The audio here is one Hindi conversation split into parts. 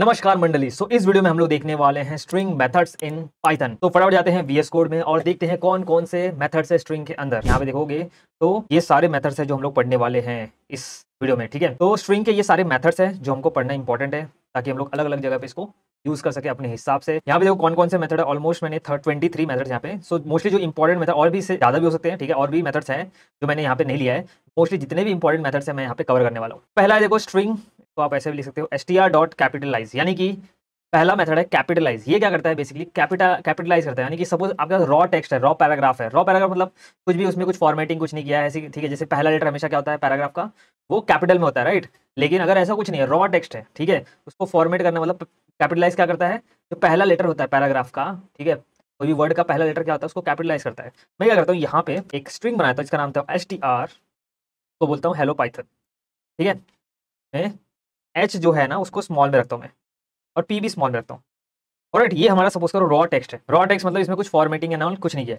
नमस्कार मंडली सो so, इस वीडियो में हम लोग देखने वाले हैं स्ट्रिंग मेथड्स इन पाइथन तो फटाफट जाते हैं वीएस कोड में और देखते हैं कौन कौन से मेथड्स है स्ट्रिंग के अंदर यहाँ पे देखोगे तो ये सारे मेथड्स है जो हम लोग पढ़ने वाले हैं इस वीडियो में ठीक है तो स्ट्रिंग के ये सारे मेथड्स है जो हमको पढ़ना इंपॉर्टेंट है ताकि हम लोग अलग अलग जगह पे इसको यूज कर सके अपने हिसाब से यहाँ पे देखो कौन कौन से मेथड है ऑलमोस्ट मैंने ट्वेंटी थ्री मेथड यहाँ पे सो so, मोस्टली जो इंपॉर्टेंट मेथड और भी इससे ज्यादा भी हो सकते हैं ठीक है और भी मेथड्स हैं जो मैंने यहाँ पे नहीं लिया है मोस्टली जितने भी इंपॉर्टेंट मेथड्स हैं मैं यहाँ पे कवर करने वाला हूँ पहला है देखो स्ट्रिंग तो आप ऐसे भी लिख सकते हो S T R dot capitalize यानी कि पहला मेथड है कैपिटलाइज ये क्या करता है बेसिकली कैपिटल कैपिटलाइज करता है यानी कि सपोज आपका रॉ टेक्स्ट है रॉ पैराग्राफ है रॉ पैराग्राफ मतलब कुछ भी उसमें कुछ फॉर्मेटिंग कुछ नहीं किया है ऐसी ठीक है जैसे पहला लेटर हमेशा क्या होता है पैराग्राफ का वो कैपिटल में होता है राइट लेकिन अगर ऐसा कुछ नहीं है रॉ टेक्स्ट है ठीक है उसको फॉर्मेट करना मतलब कैपिटलाइज क्या करता है जो पहला लेटर होता है पैराग्राफ का ठीक है कोई भी वर्ड का पहला लेटर क्या होता है उसको कैपिटलाइज करता है मैं क्या करता हूँ यहाँ पे एक स्ट्रिंग बनाता हूँ जिसका नाम था एस टी आर को बोलता हूँ हेलो पाइथन ठीक है एच जो है ना उसको स्मॉल में रखता हूँ मैं और पी भी स्मॉल में रखता हूँ और राइट ये हमारा सपोज करो रॉ टेक्स्ट है रॉ टेक्स्ट मतलब इसमें कुछ फॉर्मेटिंग है ना मतलब कुछ नहीं है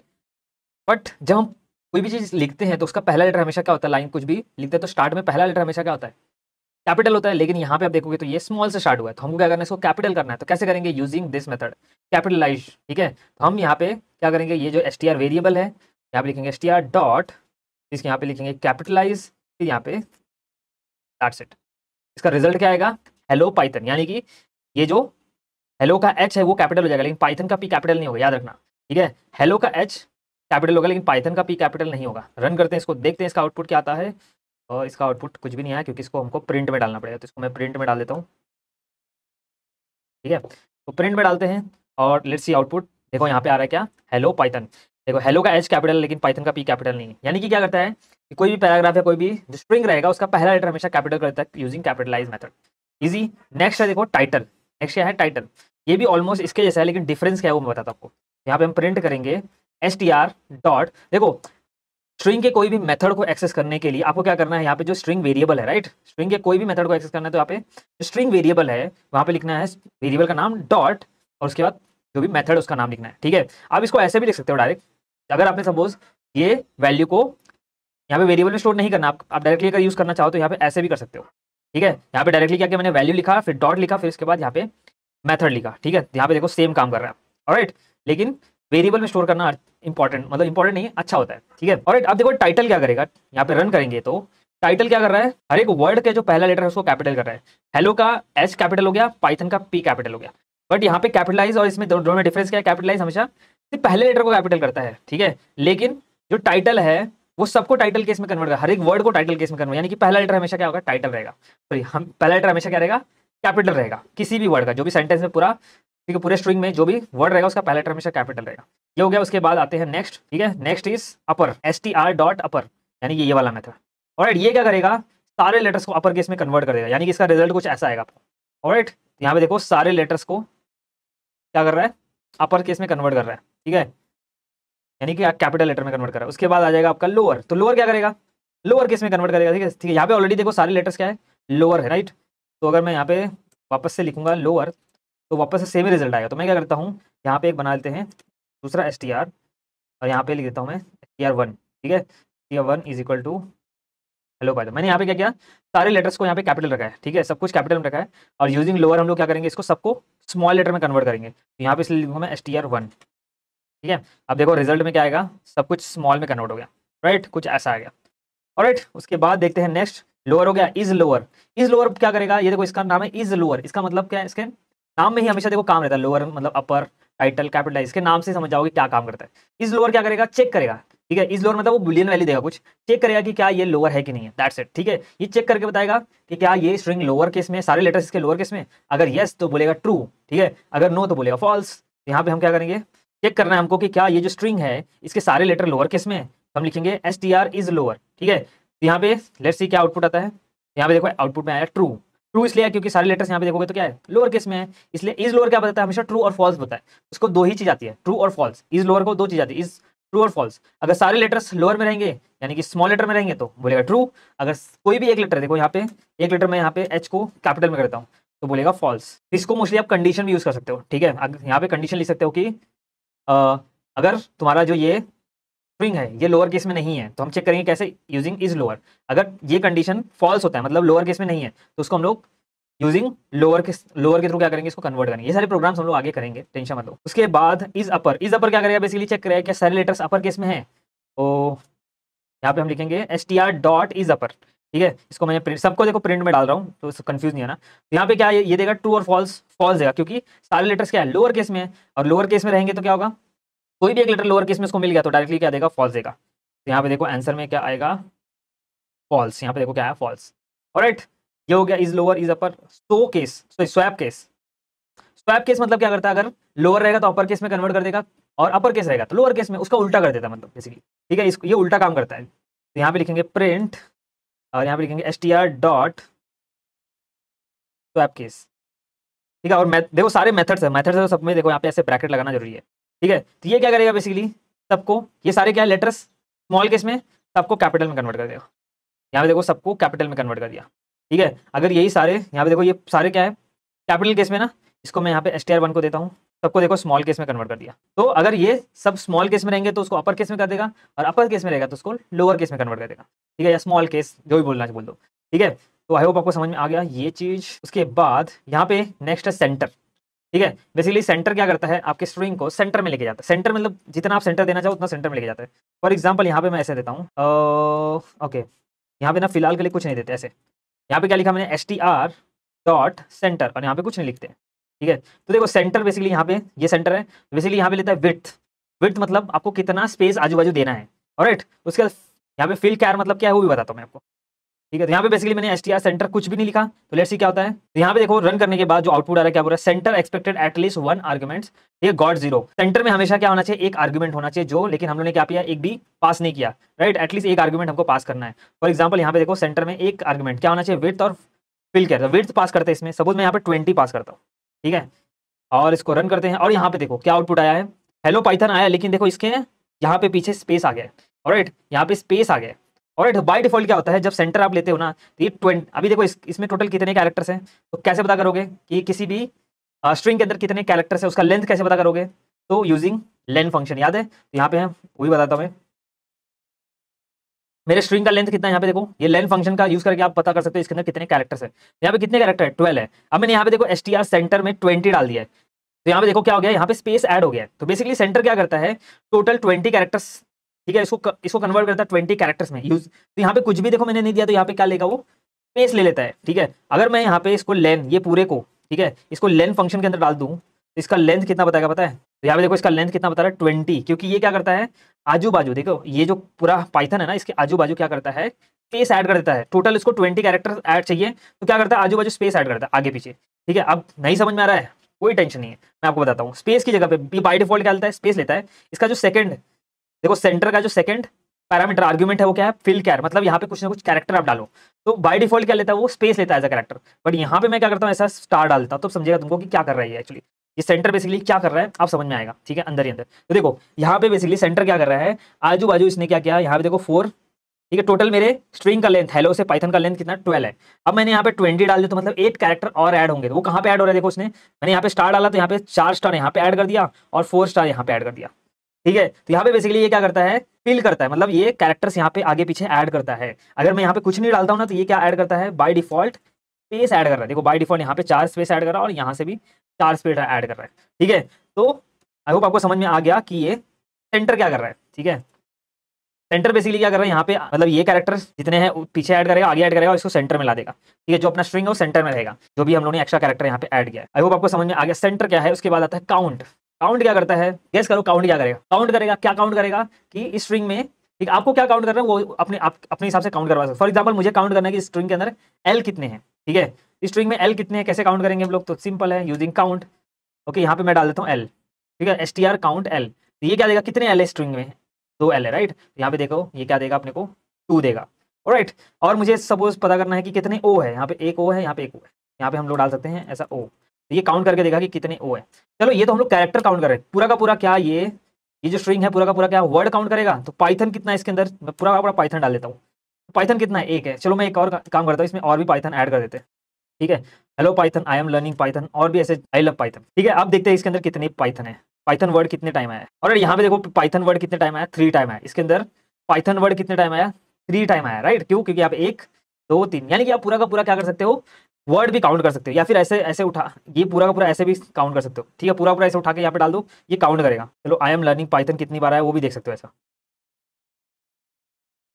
बट जब हम कोई भी चीज़ लिखते हैं तो उसका पहला लेटर हमेशा क्या होता है लाइन कुछ भी लिखते हैं तो स्टार्ट में पहला लेटर हमेशा क्या होता है कैपिटल होता है लेकिन यहाँ पे आप देखोगे तो ये स्मॉल से स्टार्ट हुआ है तो हमको क्या करना है इसको कैपिटल करना है तो कैसे करेंगे यूजिंग दिस मेथड कैपिटलाइज ठीक है तो हम यहाँ पे क्या करेंगे ये जो एस वेरिएबल है यहाँ पे लिखेंगे एस डॉट इसके यहाँ पे लिखेंगे कैपिटलाइज फिर यहाँ पे डाट सेट इसका रिजल्ट क्या आएगा हेलो पाइथन यानी कि ये जो हेलो का एच है वो कैपिटल हो जाएगा लेकिन पाइथन का पी कैपिटल नहीं होगा याद रखना ठीक है हेलो का एच कैपिटल होगा लेकिन पाइथन का पी कैपिटल नहीं होगा रन करते हैं इसको देखते हैं इसका आउटपुट क्या आता है और इसका आउटपुट कुछ भी नहीं आया क्योंकि इसको हमको प्रिंट में डालना पड़ेगा तो इसको मैं प्रिंट में डाल देता हूँ ठीक है तो प्रिंट में डालते हैं और लेट्स सी आउटपुट देखो यहाँ पे आ रहा है क्या हेलो पाइथन देखो हेलो का एच कैपिटल लेकिन पाइथन का पी कैपिटल नहीं है यानी कि क्या करता है कोई भी पैराग्राफ या कोई भी जो स्ट्रिंग रहेगा उसका पहला लेटर हमेशा कैपिटल करता है using capitalize method easy next है देखो टाइटल नेक्स्ट क्या है टाइटल ये भी ऑलमोस्ट इसके जैसा है लेकिन डिफरेंस क्या है वो मैं बताता आपको यहाँ पे हम प्रिंट करेंगे एस डॉट देखो स्ट्रिंग के कोई भी मेथड को एक्सेस करने के लिए आपको क्या करना है यहाँ पे जो स्ट्रिंग वेरिएबल है राइट स्ट्रिंग के कोई भी मेथड को एक्सेस करना है तो यहाँ पे स्ट्रिंग वेरिएबल है वहाँ पे लिखना है वेरिएबल का नाम डॉट और उसके बाद जो भी मेथड उसका नाम लिखना है ठीक है आप इसको ऐसे भी लिख सकते हो डायरेक्ट अगर आपने सपोज ये वैल्यू को यहाँ पे वेरिएबल में स्टोर नहीं करना आप डायरेक्टली अगर यूज करना चाहो तो यहाँ पे ऐसे भी कर सकते हो ठीक है यहाँ पे डायरेक्टली क्या मैंने वैल्यू लिखा फिर डॉट लिखा फिर इसके बाद यहाँ पे मैथड लिखा ठीक है यहाँ पे देखो सेम काम कर रहा है और लेकिन वेरिएबल में स्टोर करना इंपॉर्टेंट मतलब इंपॉर्टेंट नहीं है अच्छा होता है ठीक है और आप देखो टाइटल क्या करेगा यहाँ पे रन करेंगे तो टाइटल क्या कर रहा है हर एक वर्ड का जो पहला लेटर है उसको कैपिटल कर रहा है हेलो का एच कैपिटल हो गया पाइथन का पी कैपिटल हो गया बट यहाँ पे कैपिटलाइज और इसमें दोनों दो में डिफरेंस क्या है कैपिटलाइज हमेशा पहले लेटर को कैपिटल करता है ठीक है लेकिन जो टाइटल है वो सबको टाइटल केस में कन्वर्ट कर हर एक वर्ड को टाइटल केस में कन्वर्ट यानी कि पहला लेटर हमेशा क्या होगा टाइटल रहेगा सॉरी हम पहला लेटर हमेशा क्या रहेगा कैपिटल रहेगा किसी भी वर्ड का जो भी सेंटेंस में पूरा ठीक है पूरे स्ट्रिंग में जो भी वर्ड रहेगा उसका पहला लेटर हमेशा कैपिटल रहेगा ये हो गया उसके बाद आते हैं नेक्स्ट ठीक है next is upper S T R dot upper यानी ये ये वाला मेथड और ये क्या करेगा सारे लेटर्स को अपर केस में कन्वर्ट कर देगा यानी कि इसका रिजल्ट कुछ ऐसा आएगा और राइट यहाँ पे देखो सारे लेटर्स को क्या कर रहा है अपर केस में कन्वर्ट कर रहा है ठीक है यानी कि कैपिटल लेटर में कन्वर्ट करा उसके बाद आ जाएगा आपका लोअर तो लोअर क्या करेगा लोअर किस में कन्वर्ट करेगा ठीक है ठीक है यहाँ पे ऑलरेडी देखो सारे लेटर्स क्या है लोअर है राइट तो अगर मैं यहाँ पे वापस से लिखूंगा लोअर तो वापस से सेम ही रिजल्ट आएगा तो मैं क्या करता हूँ यहाँ पे एक बना लेते हैं दूसरा एस टी आर और यहाँ पे लिख देता हूँ मैं एस टी आर वन ठीक है T R one is equal to hello Python मैंने यहाँ पे क्या किया सारे लेटर्स को यहाँ पे कैपिटल रखा है ठीक है सब कुछ कैपिटल में रखा है और यूजिंग लोअर हम लोग क्या करेंगे इसको सबको स्मॉल लेटर में कन्वर्ट करेंगे तो यहाँ पे इसलिए लिखूंगा मैं एस टी आर वन ठीक है अब देखो रिजल्ट में क्या आएगा सब कुछ स्मॉल में कन्वर्ट हो गया राइट कुछ ऐसा आ गया और उसके बाद देखते हैं नेक्स्ट लोअर हो गया इज लोअर इज लोअर क्या करेगा ये देखो इसका नाम है इज लोअर इसका मतलब क्या है इसके नाम में ही हमेशा देखो काम रहता है लोअर मतलब अपर टाइटल कैपिटल इसके नाम से समझ जाओगे क्या काम करता है इज लोअर क्या करेगा चेक करेगा ठीक है इस लोअर मतलब वो बुलियन वैली देगा कुछ चेक करेगा कि क्या ये लोअर है कि नहीं है दैट्स इट ठीक है ये चेक करके बताएगा कि क्या ये स्ट्रिंग लोअर केस में सारे लेटर्स इसके लोअर केस में अगर येस yes, तो बोलेगा ट्रू ठीक है अगर नो no, तो बोलेगा फॉल्स यहाँ पे हम क्या करेंगे चेक करना है हमको कि क्या ये जो स्ट्रिंग है इसके सारे लेटर लोअर केस में हम लिखेंगे S T R is lower ठीक है तो यहाँ पे लेट्स सी क्या आउटपुट आता है यहाँ पे देखो आउटपुट में आया ट्रू ट्रू इसलिए क्योंकि सारे लेटर्स यहाँ पे देखोगे तो क्या है लोअर केस में है इसलिए इज लोअर क्या बताता है हमेशा ट्रू और फॉल्स बताए उसको दो ही चीज आती है ट्रू और फॉल्स इज लोअर को दो चीज आती है इज ट्रू और फॉल्स अगर सारे लेटर्स लोअर में रहेंगे यानी कि स्मॉल लेटर में रहेंगे तो बोलेगा ट्रू अगर कोई भी एक लेटर देखो यहाँ पे एक लेटर में यहाँ पे एच को कैपिटल में करता हूँ तो बोलेगा फॉल्स इसको मोस्टली आप कंडीशन भी यूज कर सकते हो ठीक है यहाँ पे कंडीशन लिख सकते हो कि अगर तुम्हारा जो ये स्ट्रिंग है ये लोअर केस में नहीं है तो हम चेक करेंगे कैसे यूजिंग इज लोअर अगर ये कंडीशन फॉल्स होता है मतलब लोअर केस में नहीं है तो उसको हम लोग यूजिंग लोअर केस लोअर के थ्रू क्या करेंगे इसको कन्वर्ट करेंगे ये सारे प्रोग्राम्स हम लोग आगे करेंगे टेंशन मतलब उसके बाद इज अपर इज अपर क्या करेगा बेसिकली चेक करेगा क्या सारे लेटर्स अपर केस में है तो यहाँ पे हम लिखेंगे S T R dot is upper ठीक है इसको मैंने प्रिंट सबको देखो प्रिंट में डाल रहा हूँ तो कंफ्यूज कन्फ्यूज नहीं है ना तो यहाँ पे क्या ये देगा ट्रू और फॉल्स फॉल्स देगा क्योंकि सारे लेटर्स क्या है लोअर केस में है और लोअर केस में रहेंगे तो क्या होगा कोई भी एक लेटर लोअर केस में इसको मिल गया तो डायरेक्टली क्या देगा फॉल्स देगा तो यहाँ पे देखो आंसर में क्या आएगा फॉल्स यहाँ पे देखो क्या है फॉल्स और ये हो गया is lower is upper so case sorry swap case swap case मतलब क्या करता है अगर लोअर रहेगा तो अपर केस में कन्वर्ट कर देगा और अपर केस रहेगा तो लोअर केस में उसका उल्टा कर देता है मतलब बेसिकली ठीक है इसको ये उल्टा काम करता है तो यहाँ पे लिखेंगे प्रिंट और यहाँ पे लिखेंगे S T R dot swap case ठीक है और मैथ देखो सारे मेथड्स है मेथड्स है सब में देखो यहाँ पे ऐसे ब्रैकेट लगाना जरूरी है ठीक है तो ये क्या करेगा बेसिकली सबको ये सारे क्या है लेटर्स स्मॉल केस में सबको कैपिटल में कन्वर्ट कर देगा यहाँ पे देखो सबको कैपिटल में कन्वर्ट कर दिया ठीक है अगर यही सारे यहाँ पे देखो ये सारे क्या है कैपिटल केस में ना इसको मैं यहाँ पे एस टी आर वन को देता हूँ सबको देखो स्मॉल केस में कन्वर्ट कर दिया तो अगर ये सब स्मॉल केस में रहेंगे तो उसको अपर केस में कर देगा और अपर केस में रहेगा तो उसको लोअर केस में कन्वर्ट कर देगा ठीक है या स्मॉल केस जो भी बोलना बोल दो ठीक है तो आई होप आपको समझ में आ गया ये चीज उसके बाद यहाँ पे नेक्स्ट है सेंटर ठीक है बेसिकली सेंटर क्या करता है आपके स्ट्रिंग को सेंटर में लेके जाता है सेंटर मतलब जितना आप सेंटर देना चाहो उतना सेंटर में लेके जाता है फॉर एग्जाम्पल यहाँ पे मैं ऐसे देता हूँ ओके यहाँ पे ना फिलहाल के लिए कुछ नहीं देते ऐसे यहाँ पे क्या लिखा मैंने S T R dot center और यहाँ पे कुछ नहीं लिखते ठीक है तो देखो सेंटर बेसिकली यहाँ पे ये सेंटर है बेसिकली यहाँ पे लेता है विथ विथ मतलब आपको कितना स्पेस आजू बाजू देना है और उसके बाद यहाँ पे फिल कैर मतलब क्या है वो भी बताता हूँ मैं आपको ठीक है तो यहाँ पे बेसिकली मैंने एस सेंटर कुछ भी नहीं लिखा तो लेट्स सी क्या होता है तो यहाँ पे देखो रन करने के बाद जो आउटपुट आ रहा है क्या बोल रहा है center expected at least one arguments ये गॉड जीरो सेंटर में हमेशा क्या होना चाहिए एक आर्ग्यूमेंट होना चाहिए जो लेकिन हम लोगों ने क्या किया एक भी पास नहीं किया राइट एटलीस्ट एक आर्ग्यूमेंट हमको पास करना है फॉर एग्जाम्पल यहाँ पे देखो सेंटर में एक आर्ग्यूमेंट क्या होना चाहिए विथ और फिल कैर विथ पास करते हैं इसमें सपोज मैं यहाँ पे ट्वेंटी पास करता हूँ ठीक है और इसको रन करते हैं और यहाँ पे देखो क्या आउटपुट आया है हेलो पाइथन आया लेकिन देखो इसके यहाँ पे पीछे स्पेस आ गया और राइट यहाँ पे स्पेस आ गया और राइट बाई डिफॉल्ट क्या होता है जब सेंटर आप लेते हो ना तो ये ट्वेंट अभी देखो इसमें टोटल कितने कैरेक्टर्स हैं तो कैसे पता करोगे कि किसी भी स्ट्रिंग के अंदर कितने कैरेक्टर्स है उसका लेंथ कैसे पता करोगे तो यूजिंग लेंथ फंक्शन याद है तो यहाँ पे हम वही बताता हूँ मैं मेरे स्ट्रिंग का लेंथ कितना है यहाँ पे देखो ये लेंथ फंक्शन का यूज करके आप पता कर सकते हो इसके अंदर कितने कैरेक्टर्स है यहाँ पे कितने कैरेक्टर है ट्वेल्व है अब मैंने यहाँ पे देखो एस सेंटर में ट्वेंटी डाल दिया है तो यहाँ पे देखो क्या हो गया यहाँ पे स्पेस एड हो गया तो बेसिकली सेंटर क्या करता है टोटल ट्वेंटी कैरेक्टर्स ठीक है इसको इसको कन्वर्ट करता है ट्वेंटी कैरेक्टर्स में यूज तो यहाँ पे कुछ भी देखो मैंने नहीं दिया तो यहाँ पे क्या लेगा वो स्पेस ले लेता है ठीक है अगर मैं यहाँ पे इसको लेंथ ये पूरे को ठीक है इसको लेंथ फंक्शन के अंदर डाल दूँ इसका लेंथ कितना बताएगा पता है तो यहाँ पे देखो इसका लेंथ कितना बता रहा है ट्वेंटी क्योंकि ये क्या करता है आजू बाजू देखो ये जो पूरा पाइथन है ना इसके आजू बाजू क्या करता है स्पेस ऐड कर देता है टोटल इसको ट्वेंटी कैरेक्टर ऐड चाहिए तो क्या करता है आजू बाजू स्पेस ऐड करता है आगे पीछे ठीक है अब नहीं समझ में आ रहा है कोई टेंशन नहीं है मैं आपको बताता हूँ स्पेस की जगह पे बाई डिफॉल्ट क्या लेता है स्पेस लेता है इसका जो सेकंड देखो सेंटर का जो सेकंड पैरामीटर आर्ग्यूमेंट है वो क्या है फिल कैर मतलब यहाँ पे कुछ ना कुछ कैरेक्टर आप डालो तो बाई डिफॉल्ट क्या लेता है वो स्पेस लेता है एज अ कैरेक्टर बट यहाँ पे मैं क्या करता हूँ ऐसा स्टार डालता हूँ तो समझेगा तुमको कि क्या कर रही है एक्चुअली ये सेंटर बेसिकली क्या कर रहा है आप समझ में आएगा ठीक है अंदर ही अंदर तो देखो यहाँ पे बेसिकली सेंटर क्या कर रहा है आजू बाजू इसने क्या किया यहाँ पे देखो फोर ठीक है टोटल मेरे स्ट्रिंग का लेंथ हेलो से पाइथन का लेंथ कितना ट्वेल्व है अब मैंने यहाँ पे ट्वेंटी डाल दिया तो मतलब एट कैरेक्टर और ऐड होंगे तो वो कहाँ पे ऐड हो रहा है देखो उसने मैंने यहाँ पे स्टार डाला तो यहाँ पे चार स्टार यहाँ पे ऐड कर दिया और फोर स्टार यहाँ पे ऐड कर दिया ठीक है तो यहाँ पे बेसिकली ये क्या करता है फिल करता है मतलब ये कैरेक्टर्स यहाँ पे आगे पीछे ऐड करता है अगर मैं यहाँ पे कुछ नहीं डालता हूँ ना तो ये क्या ऐड करता है बाय डिफॉल्ट स्पेस ऐड कर रहा है देखो बाई डिफॉल्ट यहाँ पे चार स्पेस ऐड कर रहा है और यहाँ से भी चार स्पेस ऐड कर रहा है ठीक है तो आई होप आपको समझ में आ गया कि ये सेंटर क्या कर रहा है ठीक है सेंटर बेसिकली क्या कर रहा है यहाँ पे मतलब ये कैरेक्टर जितने हैं पीछे ऐड करेगा आगे ऐड करेगा और इसको सेंटर में ला देगा ठीक है जो अपना स्ट्रिंग है वो सेंटर में रहेगा जो भी हम लोगों ने एक्स्ट्रा कैरेक्टर यहाँ पे ऐड किया आई होप आपको समझ में आ गया सेंटर क्या है उसके बाद आता है काउंट काउंट क्या करता है गेस करो काउंट क्या करेगा काउंट करेगा क्या काउंट करेगा कि इस स्ट्रिंग में ठीक आपको क्या काउंट करना है वो अपने आप अपने हिसाब से काउंट करवा सकते फॉर एग्जाम्पल मुझे काउंट करना है कि स्ट्रिंग के अंदर एल कितने हैं ठीक है स्ट्रिंग में एल कितने हैं कैसे काउंट करेंगे हम लोग तो सिंपल है यूजिंग काउंट ओके यहाँ पे मैं डाल देता हूँ एल ठीक है S T R count L तो ये क्या देगा कितने एल है स्ट्रिंग में दो एल है राइट तो यहाँ पे देखो ये क्या देगा अपने को टू देगा राइट और मुझे सपोज पता करना है कि कितने ओ है यहाँ पे एक ओ है यहाँ पे एक ओ है यहाँ पे हम लोग डाल सकते हैं ऐसा ओ तो ये काउंट करके देखा कि कितने ओ है चलो ये तो हम लोग कैरेक्टर काउंट कर रहे हैं पूरा का पूरा क्या ये ये जो स्ट्रिंग है पूरा का पूरा क्या वर्ड काउंट करेगा तो पाइथन कितना है इसके अंदर मैं पूरा पूरा पाइथन डाल देता हूँ पाइथन कितना है एक है चलो मैं एक और काम करता हूँ इसमें और भी पाइथन ऐड कर देते हैं ठीक है hello Python I am learning Python और भी ऐसे आई लव पाइथन ठीक है आप देखते हैं इसके अंदर कितने पाइथन है पाइथन वर्ड कितने टाइम आया और यहाँ पे देखो पाइथन वर्ड कितने टाइम आया थ्री टाइम आया इसके अंदर पाइथन वर्ड कितने टाइम आया थ्री टाइम आया राइट क्यों क्योंकि आप एक दो तीन यानी कि आप पूरा का पूरा क्या कर सकते हो वर्ड भी काउंट कर सकते हो या फिर ऐसे ऐसे उठा ये पूरा का पूरा ऐसे भी काउंट कर सकते हो ठीक है पूरा पूरा ऐसे उठा के यहाँ पे डाल दो ये काउंट करेगा चलो आई एम लर्निंग पाइथन कितनी बार आया वो भी देख सकते हो ऐसा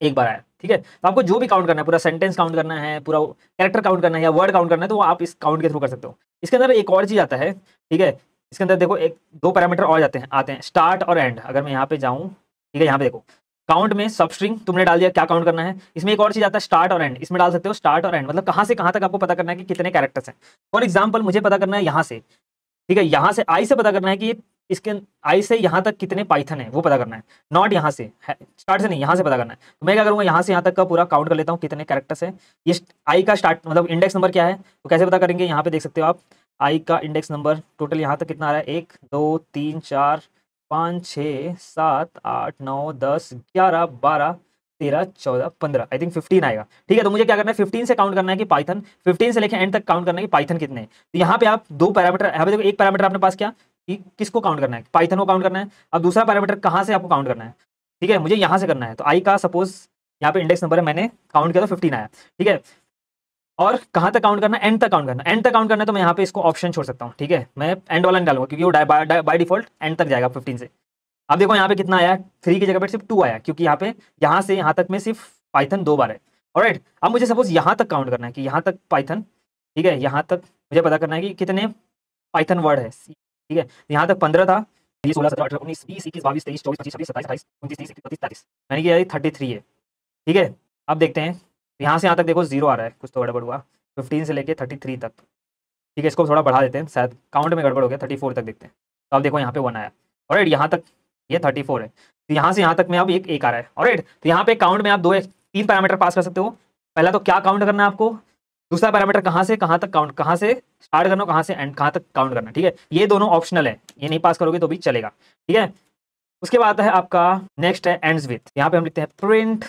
एक बार आया ठीक है तो आपको जो भी काउंट करना है पूरा सेंटेंस काउंट करना है पूरा कैरेक्टर काउंट करना है या वर्ड काउंट करना है तो वो आप इस काउंट के थ्रू कर सकते हो इसके अंदर एक और चीज़ आता है ठीक है इसके अंदर देखो एक दो पैरामीटर और जाते हैं आते हैं स्टार्ट और एंड अगर मैं यहाँ पे जाऊँ ठीक है यहाँ पे देखो काउंट में सबस्ट्रिंग तुमने डाल दिया क्या काउंट करना है इसमें एक और चीज आता है स्टार्ट और एंड इसमें डाल सकते हो स्टार्ट और एंड मतलब कहां से कहां तक आपको पता करना है कि कितने कैरेक्टर्स हैं फॉर एग्जाम्पल मुझे पता करना है यहाँ से ठीक है यहाँ से आई से पता करना है कि इसके आई से यहां तक कितने पाइथन है वो पता करना है नॉट यहाँ से स्टार्ट से नहीं यहाँ से पता करना है तो मैं क्या करूँगा यहाँ से यहाँ तक का पूरा काउंट कर लेता हूँ कितने कैरेक्टर्स है ये आई का स्टार्ट मतलब इंडेक्स नंबर क्या है तो कैसे पता करेंगे यहाँ पे देख सकते हो आप आई का इंडेक्स नंबर टोटल यहाँ तक कितना आ रहा है एक दो तीन चार पाँच छः सात आठ नौ दस ग्यारह बारह तेरह चौदह पंद्रह आई थिंक फिफ्टीन आएगा ठीक है तो मुझे क्या करना है फिफ्टीन से काउंट करना है कि पाइथन फिफ्टीन से लेकर एंड तक काउंट करना है कि पाइथन कितने हैं तो यहाँ पे आप दो पैरामीटर यहाँ पे देखो एक पैरामीटर आपने पास किया कि किसको काउंट करना है पाइथन को काउंट करना है अब दूसरा पैरामीटर कहाँ से आपको काउंट करना है ठीक है मुझे यहाँ से करना है तो आई का सपोज यहाँ पे इंडेक्स नंबर है मैंने काउंट किया तो फिफ्टीन आया ठीक है और कहाँ तक काउंट करना एंड तक काउंट करना एंड तक काउंट करना तो मैं यहाँ पे इसको ऑप्शन छोड़ सकता हूँ ठीक है मैं एंड वाला निकालूंगा क्योंकि वो बाय डिफॉल्ट एंड तक जाएगा फिफ्टीन से अब देखो यहाँ पे कितना आया थ्री की जगह पर सिर्फ टू आया क्योंकि यहाँ पे यहाँ से यहाँ तक में सिर्फ पाइथन दो बार है और अब मुझे सपोज यहाँ तक काउंट करना है कि यहाँ तक पाइथन ठीक है यहाँ तक मुझे पता करना है कि कितने पाइथन वर्ड है ठीक है यहाँ तक पंद्रह था थर्टी थ्री है ठीक है अब देखते हैं यहाँ से यहाँ तक देखो जीरो आ रहा है कुछ तो गड़बड़ हुआ फिफ्टीन से लेके थर्टी थ्री तक ठीक है इसको थोड़ा बढ़ा देते हैं शायद काउंट में गड़बड़ हो गया थर्टी फोर तक देखते हैं तो अब देखो यहाँ पे वन आया और एड यहाँ तक ये थर्टी फोर है तो यहाँ से यहाँ तक में अब एक एक आ रहा है और एड तो यहाँ पे काउंट में आप दो तीन पैरामीटर पास कर सकते हो पहला तो क्या काउंट करना है आपको दूसरा पैरामीटर कहाँ से कहाँ तक काउंट कहाँ से स्टार्ट करना कहाँ से एंड कहाँ तक काउंट करना ठीक है ये दोनों ऑप्शनल है ये नहीं पास करोगे तो भी चलेगा ठीक है उसके बाद है आपका नेक्स्ट है एंड्स विथ यहाँ पे हम लिखते हैं print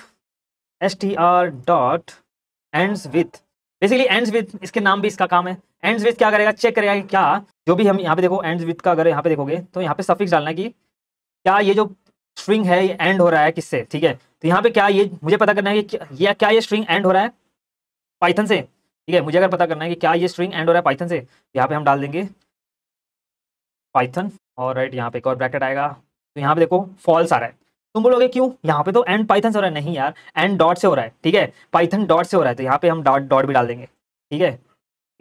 S T R dot end with basically end with इसके नाम भी इसका काम है एंड विथ क्या करेगा चेक करेगा कि क्या जो भी हम यहाँ पे देखो एंड विथ का अगर यहाँ पे देखोगे तो यहाँ पे सफिक्स डालना है कि क्या ये जो स्ट्रिंग है ये एंड हो रहा है किससे ठीक है तो यहाँ पे क्या ये मुझे पता करना है कि क्या, क्या ये स्ट्रिंग एंड हो रहा है पाइथन से ठीक है मुझे अगर पता करना है कि क्या ये स्ट्रिंग एंड हो रहा है पाइथन से तो यहाँ पे हम डाल देंगे पाइथन और राइट यहाँ पे एक और ब्रैकेट आएगा तो यहाँ पे देखो फॉल्स आ रहा है तुम बोलोगे क्यों यहाँ पे तो एंड पाइथन से हो रहा है नहीं यार एंड डॉट से हो रहा है ठीक है पाइथन डॉट से हो रहा है तो यहाँ पे हम डॉट डॉट भी डाल देंगे ठीक है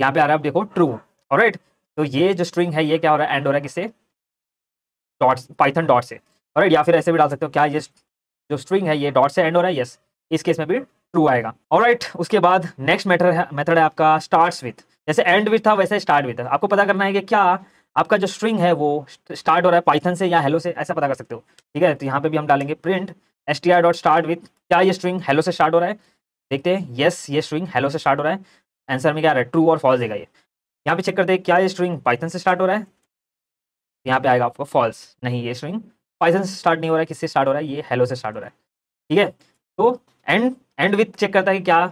यहाँ पे आ रहा है आप देखो ट्रू और राइट तो ये जो स्ट्रिंग है ये क्या हो रहा है एंड हो रहा है किससे डॉट पाइथन डॉट से और या फिर ऐसे भी डाल सकते हो क्या ये जो स्ट्रिंग है ये डॉट से एंड हो रहा है यस इस केस में भी ट्रू आएगा और राइट उसके बाद नेक्स्ट मैटर है मेथड है आपका स्टार्ट विथ जैसे एंड विथ था वैसे स्टार्ट विथ आपको पता करना है कि क्या आपका जो स्ट्रिंग है वो स्टार्ट हो रहा है पाइथन से या हेलो से ऐसा पता कर सकते हो ठीक है तो यहाँ पे भी हम डालेंगे print S T R dot start with क्या ये स्ट्रिंग हेलो से स्टार्ट हो रहा है देखते हैं येस ये स्ट्रिंग हेलो से स्टार्ट हो रहा है आंसर में क्या रहा है ट्रू और फॉल्स देगा ये यहाँ पे चेक करते हैं क्या ये स्ट्रिंग पाइथन से स्टार्ट हो रहा है यहाँ पे आएगा आपको फॉल्स नहीं ये स्ट्रिंग पाइथन से स्टार्ट नहीं हो रहा है किससे स्टार्ट हो रहा है ये हेलो से स्टार्ट हो रहा है ठीक है तो एंड एंड विथ चेक करता है कि क्या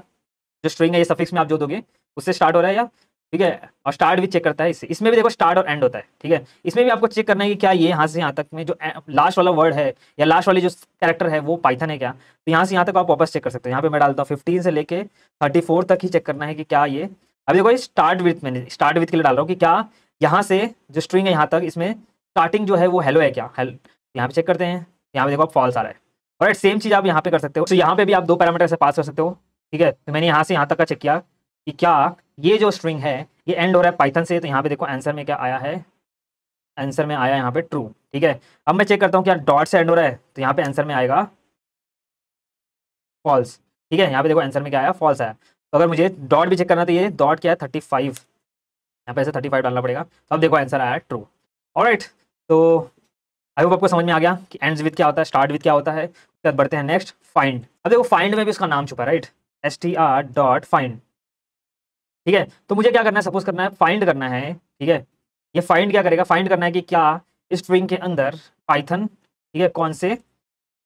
जो स्ट्रिंग है ये सफिक्स में आप जो दोगे उससे स्टार्ट हो रहा है या ठीक है और स्टार्ट भी चेक करता है इससे इसमें भी देखो स्टार्ट और एंड होता है ठीक है इसमें भी आपको चेक करना है कि क्या ये यहाँ से यहाँ तक में जो लास्ट वाला वर्ड है या लास्ट वाली जो कैरेक्टर है वो पाइथन है क्या तो यहाँ से यहाँ तक आप वापस चेक कर सकते हैं यहाँ पे मैं डालता हूँ फिफ्टीन से लेके थर्टी फोर तक ही चेक करना है कि क्या ये अब देखो स्टार्ट विथ मैंने स्टार्ट विथ के लिए डाल रहा हूँ कि क्या यहाँ से जो स्ट्रिंग है यहाँ तक इसमें स्टार्टिंग जो है वो हेलो है क्या हेलो यहाँ पे चेक करते हैं यहाँ पे देखो आप फॉल्स आ रहा है और सेम चीज़ आप यहाँ पे कर सकते हो तो यहाँ पे भी आप दो पैरामीटर से पास कर सकते हो ठीक है तो मैंने यहाँ से यहाँ तक का चेक किया कि क्या ये जो स्ट्रिंग है ये एंड हो रहा है पाइथन से तो यहाँ पे देखो आंसर में क्या आया है आंसर में आया यहाँ पे ट्रू ठीक है अब मैं चेक करता हूँ क्या डॉट से एंड हो रहा है तो यहाँ पे आंसर में आएगा फॉल्स ठीक है यहाँ पे देखो आंसर में क्या आया फॉल्स आया तो अगर मुझे डॉट भी चेक करना तो ये डॉट क्या है थर्टी फाइव यहाँ पे ऐसे थर्टी फाइव डालना पड़ेगा तो अब देखो आंसर आया ट्रू और तो आई होप आपको समझ में आ गया कि एंड्स विद क्या होता है स्टार्ट विद क्या होता है उसके बाद बढ़ते हैं नेक्स्ट फाइंड अब देखो फाइंड में भी उसका नाम छुपा right S T R dot find ठीक है तो मुझे क्या करना है सपोज करना है फाइंड करना है ठीक है ये फाइंड क्या करेगा फाइंड करना है कि क्या स्ट्रिंग के अंदर पाइथन ठीक है कौन से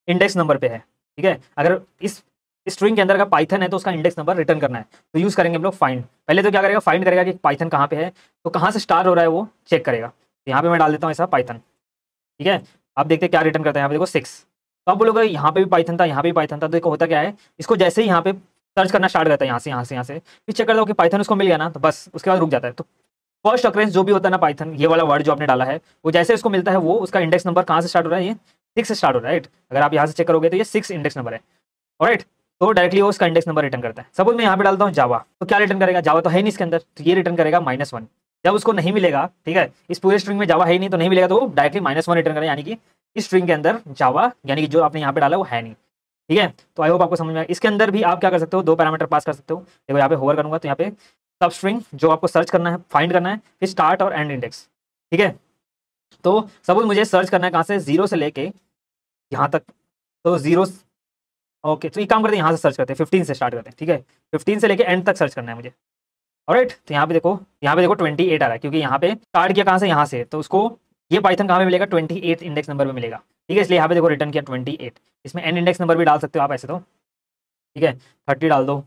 इंडेक्स नंबर पे है ठीक है अगर इस स्ट्रिंग के अंदर का पाइथन है तो उसका इंडेक्स नंबर रिटर्न करना है तो यूज़ करेंगे हम लोग फाइंड पहले तो क्या करेगा फाइंड करेगा कि पाइथन कहाँ पे है तो कहाँ से स्टार हो रहा है वो चेक करेगा तो यहाँ पे मैं डाल देता हूँ ऐसा पाइथन ठीक है आप देखते क्या रिटर्न करता है यहाँ पे देखो सिक्स तो आप बोलोगे यहाँ पे भी पाइथन था यहाँ पे भी पाइथन था तो देखो होता क्या है इसको जैसे ही यहाँ पे सर्च करना स्टार्ट करता है यहाँ से यहाँ से यहाँ से फिर चेक करता हूँ कि पाइथन उसको मिल गया ना तो बस उसके बाद रुक जाता है तो फर्स्ट अक्रेंस जो भी होता है ना पाइथन ये वाला वर्ड जो आपने डाला है वो जैसे उसको मिलता है वो उसका इंडेक्स नंबर कहाँ से स्टार्ट हो रहा है ये सिक्स से स्टार्ट हो रहा है राइट अगर आप यहाँ से चेक करोगे तो ये सिक्स इंडेक्स नंबर है राइट तो डायरेक्टली वो उसका इंडेक्स नंबर रिटर्न करता है सपोज मैं यहाँ पे डालता हूँ जावा तो क्या रिटर्न करेगा जावा तो है नहीं इसके अंदर तो ये रिटर्न करेगा माइनस वन जब उसको नहीं मिलेगा ठीक है इस पूरे स्ट्रिंग में जावा है नहीं तो नहीं मिलेगा तो डायरेक्टली माइनस वन रिटर्न करेगा यानी कि इस स्ट्रिंग के अंदर जावा यानी कि जो आपने यहाँ पे डाला वो है नहीं ठीक है तो आई होप आपको समझ में आया इसके अंदर भी आप क्या कर सकते हो दो पैरामीटर पास कर सकते हो देखो यहाँ पे होवर करूंगा तो यहाँ पे सब स्ट्रिंग जो आपको सर्च करना है फाइंड करना है फिर स्टार्ट और एंड इंडेक्स ठीक है तो सपोज मुझे सर्च करना है कहाँ से जीरो से लेके यहाँ तक तो जीरो ओके तो एक काम करते हैं यहाँ से सर्च करते हैं फिफ्टीन से स्टार्ट करते हैं ठीक है फिफ्टीन से लेके एंड तक सर्च करना है मुझे और राइट तो यहाँ पे देखो यहाँ पे देखो ट्वेंटी एट आ रहा है क्योंकि यहाँ पे स्टार्ट किया कहाँ से यहाँ से तो उसको ये पाइथन कहाँ पे मिलेगा ट्वेंटी एट इंडेक्स नंबर में मिलेगा ठीक है इसलिए यहाँ पे देखो रिटर्न किया ट्वेंटी एट इसमें एन इंडेक्स नंबर भी डाल सकते हो आप ऐसे तो ठीक है थर्टी डाल दो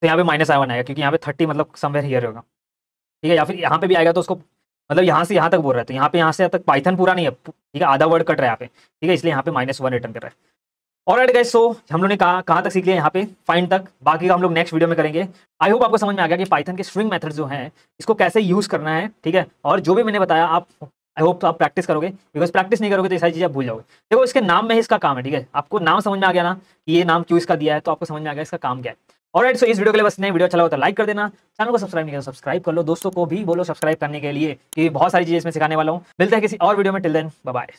तो यहाँ पे माइनस आई वन आएगा क्योंकि यहाँ पे थर्टी मतलब समवेयर हियर होगा ठीक है या फिर यहाँ पे भी आएगा तो उसको मतलब यहाँ से यहाँ तक बोल रहा है तो यहाँ पे यहाँ से यहाँ तक पाइथन पूरा नहीं है ठीक है आधा वर्ड कट रहा है यहाँ पे ठीक है इसलिए यहाँ पे माइनस वन रिटर्न कर रहा है और एड गए सो हम लोगों ने कहा कहाँ तक सीख लिया यहाँ पे फाइन तक बाकी का हम लोग नेक्स्ट वीडियो में करेंगे आई होप आपको समझ में आ गया कि पाइथन के स्ट्रिंग मेथड जो है इसको कैसे यूज करना है ठीक है और जो भी मैंने बताया आप आई होप तो आप प्रैक्टिस करोगे बिकॉज प्रैक्टिस नहीं करोगे तो ये सारी चीज़ आप भूल जाओगे देखो इसके नाम में ही इसका काम है ठीक है आपको नाम समझ में आ गया ना कि ये नाम क्यों इसका दिया है तो आपको समझ में आ गया इसका काम क्या है और राइट सो इस वीडियो के लिए बस नहीं वीडियो अच्छा लगा तो लाइक कर देना चैनल को सब्सक्राइब नहीं करो तो सब्सक्राइब कर लो दोस्तों को भी बोलो सब्सक्राइब करने के लिए कि बहुत सारी चीज़ें इसमें सिखाने वाला हूँ मिलता है किसी और वीडियो में टिल देन बाय